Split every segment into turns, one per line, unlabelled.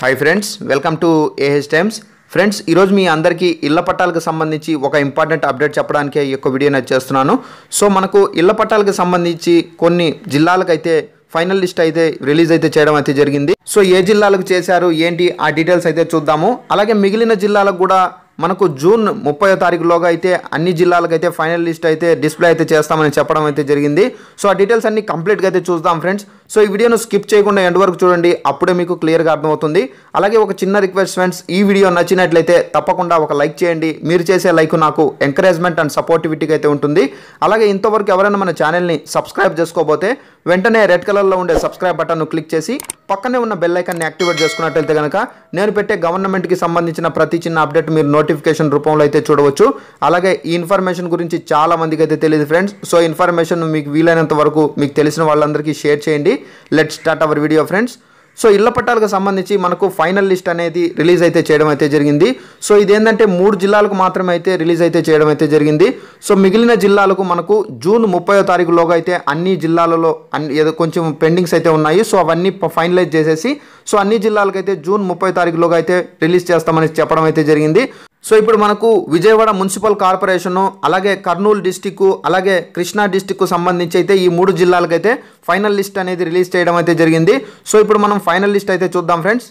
Hi friends welcome to AH Times friends ఈరోజు మీ అందరికీ ఇళ్ల పట్టాలకు సంబంధించి ఒక ఇంపార్టెంట్ అప్డేట్ చెప్పడానికి ఈ యొక్క వీడియోని చేస్తున్నాను సో మనకు ఇళ్ల పట్టాలకు సంబంధించి కొన్ని జిల్లాలకైతే ఫైనల్ లిస్ట్ అయితే రిలీజ్ అయితే చేయడం అయితే జరిగింది సో ఏ జిల్లాలకు చేశారు ఏంటి ఆ డీటెయిల్స్ అయితే చూద్దాము అలాగే మిగిలిన జిల్లాలకు కూడా మనకు జూన్ ముప్పై తారీఖులోగా అయితే అన్ని జిల్లాలకైతే ఫైనల్ లిస్ట్ అయితే డిస్ప్లే అయితే చేస్తామని చెప్పడం అయితే జరిగింది సో ఆ డీటెయిల్స్ అన్ని కంప్లీట్గా అయితే చూద్దాం ఫ్రెండ్స్ సో ఈ వీడియోను స్కిప్ చేయకుండా ఎండ్ వరకు చూడండి అప్పుడే మీకు క్లియర్గా అర్థమవుతుంది అలాగే ఒక చిన్న రిక్వెస్ట్ ఫ్రెండ్స్ ఈ వీడియో నచ్చినట్లయితే తప్పకుండా ఒక లైక్ చేయండి మీరు చేసే లైక్ నాకు ఎంకరేజ్మెంట్ అండ్ సపోర్టివిటీకి అయితే ఉంటుంది అలాగే ఇంతవరకు ఎవరైనా మన ఛానల్ని సబ్స్క్రైబ్ చేసుకోబోతే వెంటనే రెడ్ కలర్లో ఉండే సబ్స్క్రైబ్ బటన్ను క్లిక్ చేసి పక్కనే ఉన్న బెల్ ఐకాన్ని యాక్టివేట్ చేసుకున్నట్లయితే కనుక నేను పెట్టే గవర్నమెంట్కి సంబంధించిన ప్రతి చిన్న అప్డేట్ మీరు నోటిఫికేషన్ రూపంలో అయితే చూడవచ్చు అలాగే ఈ ఇన్ఫర్మేషన్ గురించి చాలా మందికి అయితే తెలియదు ఫ్రెండ్స్ సో ఇన్ఫర్మేషన్ మీకు వీలైనంత వరకు మీకు తెలిసిన వాళ్ళందరికీ షేర్ చేయండి let start our video friends so ఇళ్ల పట్టాలకు సంబంధించి మనకు ఫైనల్ లిస్ట్ అనేది రిలీజ్ అయితే చేయడం అయితే జరిగింది సో ఇదేంటంటే మూడు జిల్లాలకు మాత్రమే అయితే రిలీజ్ అయితే చేయడం అయితే జరిగింది సో మిగిలిన జిల్లాలకు మనకు జూన్ ముప్పయో తారీఖులోగా అయితే అన్ని జిల్లాలలో అన్ని ఏదో కొంచెం పెండింగ్స్ అయితే ఉన్నాయి సో అవన్నీ ఫైనలైజ్ చేసేసి సో అన్ని జిల్లాలకైతే జూన్ ముప్పై తారీఖులోగా అయితే రిలీజ్ చేస్తామని చెప్పడం అయితే జరిగింది సో ఇప్పుడు మనకు విజయవాడ మున్సిపల్ కార్పొరేషను అలాగే కర్నూలు డిస్టిక్ అలాగే కృష్ణా డిస్టిక్కు సంబంధించి అయితే ఈ మూడు జిల్లాలకైతే ఫైనల్ లిస్ట్ అనేది రిలీజ్ చేయడం అయితే జరిగింది సో ఇప్పుడు మనం ఫైనల్ లిస్ట్ అయితే చూద్దాం ఫ్రెండ్స్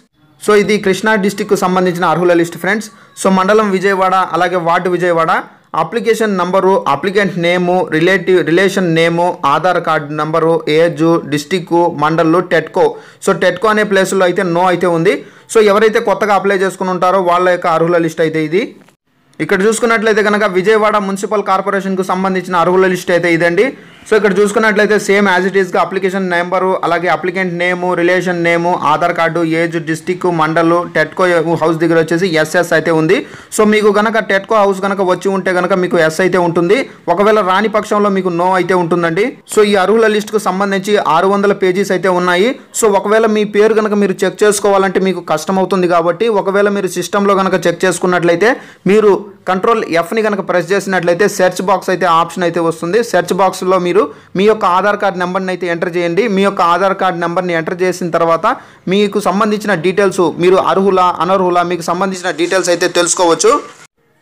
సో ఇది కృష్ణా డిస్టిక్కు సంబంధించిన అర్హుల లిస్ట్ ఫ్రెండ్స్ సో మండలం విజయవాడ అలాగే ward Vijayawada application number applicant name relative relation name Aadhaar card number age district mandal టెట్కో సో టెట్కో అనే ప్లేసుల్లో అయితే నో అయితే ఉంది సో ఎవరైతే కొత్తగా అప్లై చేసుకుని ఉంటారో వాళ్ళ యొక్క అర్హుల లిస్ట్ అయితే ఇది ఇక్కడ చూసుకున్నట్లయితే కనుక విజయవాడ మున్సిపల్ కార్పొరేషన్కు సంబంధించిన అర్హుల లిస్ట్ అయితే ఇదండి సో ఇక్కడ చూసుకున్నట్లయితే సేమ్ యాజ్ ఇట్ ఈస్గా అప్లికేషన్ నెంబరు అలాగే applicant name relation name Aadhaar card age district mandal టెట్కో హౌస్ దగ్గర వచ్చేసి ఎస్ఎస్ అయితే ఉంది సో మీకు కనుక టెట్కో హౌస్ కనుక వచ్చి ఉంటే కనుక మీకు ఎస్ అయితే ఉంటుంది ఒకవేళ రాని పక్షంలో మీకు నో అయితే ఉంటుందండి సో ఈ అర్హుల లిస్టుకు సంబంధించి ఆరు వందల పేజీస్ అయితే ఉన్నాయి సో ఒకవేళ మీ పేరు కనుక మీరు చెక్ చేసుకోవాలంటే మీకు కష్టం అవుతుంది కాబట్టి ఒకవేళ మీరు సిస్టంలో కనుక చెక్ చేసుకున్నట్లయితే మీరు కంట్రోల్ ఎఫ్ని కనుక ప్రెస్ చేసినట్లయితే సెర్చ్ బాక్స్ అయితే ఆప్షన్ అయితే వస్తుంది సెర్చ్ బాక్స్లో మీరు మీ యొక్క ఆధార్ కార్డ్ నెంబర్ని అయితే ఎంటర్ చేయండి మీ యొక్క ఆధార్ కార్డ్ నెంబర్ని ఎంటర్ చేసిన తర్వాత మీకు సంబంధించిన డీటెయిల్స్ మీరు అర్హుల అనర్హుల మీకు సంబంధించిన డీటెయిల్స్ అయితే తెలుసుకోవచ్చు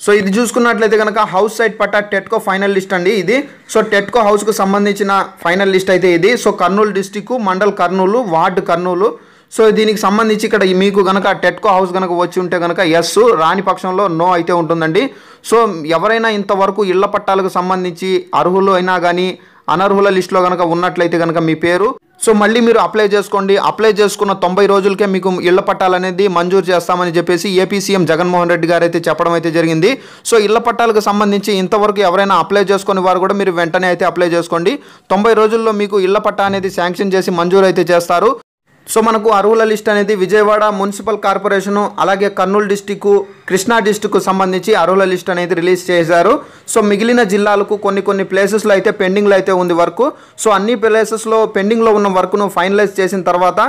సో ఇది చూసుకున్నట్లయితే కనుక హౌస్ సైట్ పట్టా టెట్కో ఫైనల్ లిస్ట్ అండి ఇది సో టెట్కో హౌస్కు సంబంధించిన ఫైనల్ లిస్ట్ అయితే ఇది so Kurnool district mandal Kurnool ward Kurnool so దీనికి సంబంధించి ఇక్కడ మీకు కనుక టెట్కో హౌస్ కనుక వచ్చి ఉంటే కనుక ఎస్ రాని పక్షంలో నో అయితే ఉంటుందండి సో ఎవరైనా ఇంతవరకు ఇళ్ల పట్టాలకు సంబంధించి అర్హులు అయినా కానీ అనర్హుల లిస్టులో కనుక ఉన్నట్లయితే కనుక మీ పేరు సో మళ్ళీ మీరు అప్లై చేసుకోండి అప్లై చేసుకున్న తొంభై రోజులకే మీకు ఇళ్ల పట్టాలనేది మంజూరు చేస్తామని చెప్పేసి ఏపీ సీఎం జగన్మోహన్ రెడ్డి గారు అయితే చెప్పడం అయితే జరిగింది సో ఇళ్ల పట్టాలకు సంబంధించి ఇంతవరకు ఎవరైనా అప్లై చేసుకుని వారు కూడా మీరు వెంటనే అయితే అప్లై చేసుకోండి తొంభై రోజుల్లో మీకు ఇళ్ల పట్టా అనేది శాంక్షన్ చేసి మంజూరు అయితే చేస్తారు సో మనకు అరువుల లిస్ట్ అనేది విజయవాడ మున్సిపల్ కార్పొరేషను అలాగే కర్నూలు డిస్టిక్ కృష్ణా డిస్టిక్కు సంబంధించి అరువుల లిస్ట్ అనేది రిలీజ్ చేశారు సో మిగిలిన జిల్లాలకు కొన్ని కొన్ని ప్లేసెస్లో అయితే పెండింగ్లో అయితే ఉంది వర్క్ సో అన్ని ప్లేసెస్లో పెండింగ్లో ఉన్న వర్క్ను ఫైనలైజ్ చేసిన తర్వాత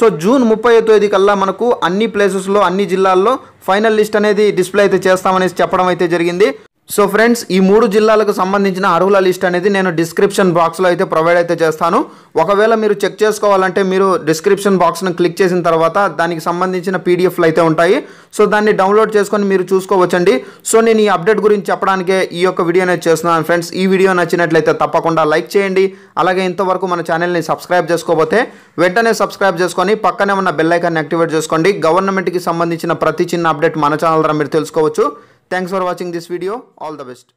సో జూన్ ముప్పై తేదీ కల్లా మనకు అన్ని ప్లేసెస్లో అన్ని జిల్లాల్లో ఫైనల్ లిస్ట్ అనేది డిస్ప్లే అయితే చేస్తామనేసి చెప్పడం అయితే జరిగింది సో ఫ్రెండ్స్ ఈ మూడు జిల్లాలకు సంబంధించిన అర్హుల లిస్ట్ అనేది నేను డిస్క్రిప్షన్ బాక్స్లో అయితే ప్రొవైడ్ అయితే చేస్తాను ఒకవేళ మీరు చెక్ చేసుకోవాలంటే మీరు డిస్క్రిప్షన్ బాక్స్ను క్లిక్ చేసిన తర్వాత దానికి సంబంధించిన పీడిఎఫ్లు అయితే ఉంటాయి సో దాన్ని డౌన్లోడ్ చేసుకొని మీరు చూసుకోవచ్చండి సో నేను ఈ అప్డేట్ గురించి చెప్పడానికే ఈ యొక్క వీడియో అనేది చేస్తున్నాను ఫ్రెండ్స్ ఈ వీడియో నచ్చినట్లయితే తప్పకుండా లైక్ చేయండి అలాగే ఇంతవరకు మన ఛానల్ని సబ్స్క్రైబ్ చేసుకోకపోతే వెంటనే సబ్స్క్రైబ్ చేసుకొని పక్కనే ఉన్న బెల్లైకాన్ని యాక్టివేట్ చేసుకోండి గవర్నమెంట్కి సంబంధించిన ప్రతి చిన్న అప్డేట్ మన ఛానల్ ద్వారా మీరు తెలుసుకోవచ్చు Thanks for watching this video. All the best.